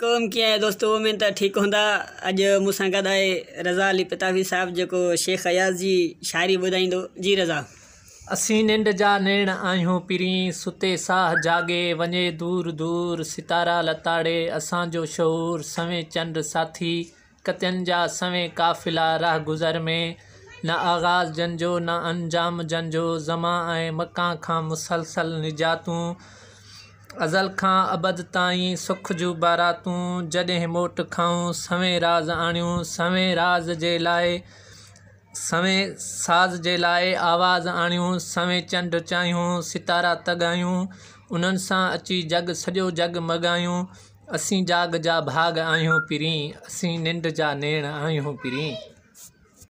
कौम कीअं दोस्तों दोस्तो उमेद त ठीकु हूंदा अॼु मूंसां गॾु आहे रज़ा अली पिताफी साहब जो शेख अयाज़ की शायरी बुधाई जी रज़ा असी निंड जा नेण आहियूं पिरीं सुते साह जागे वने दूर दूर सितारा लताड़े असांजो शौर सवें चंड साथी कतियनि जा सवें काफ़िला राह गुज़र में न आगाज़ जंजो न अंजाम जंजो ज़मा ऐं खां मुसलसल निजातूं अज़ल खां अबद ताईं सुख जूं बारातूं जॾहिं मोट खाऊं सवें राज़ आणियूं सवें राज़ जे लाइ सवें साज़ जे लाइ आवाज़ आणियूं सवें चंड चाहियूं सितारा तगायूं उन्हनि सां अची जग सॼो जग मगायूं असीं जाग जा भाग आहियूं पिरी असीं निंड जा नेण आहियूं पिरी